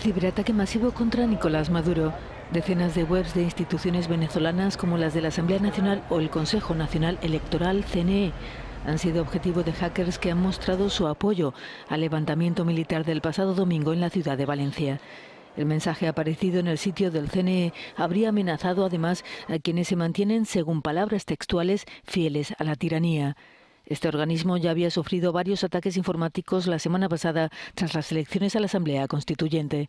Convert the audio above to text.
Ciberataque masivo contra Nicolás Maduro. Decenas de webs de instituciones venezolanas como las de la Asamblea Nacional o el Consejo Nacional Electoral, CNE, han sido objetivo de hackers que han mostrado su apoyo al levantamiento militar del pasado domingo en la ciudad de Valencia. El mensaje aparecido en el sitio del CNE habría amenazado además a quienes se mantienen, según palabras textuales, fieles a la tiranía. Este organismo ya había sufrido varios ataques informáticos la semana pasada tras las elecciones a la Asamblea Constituyente.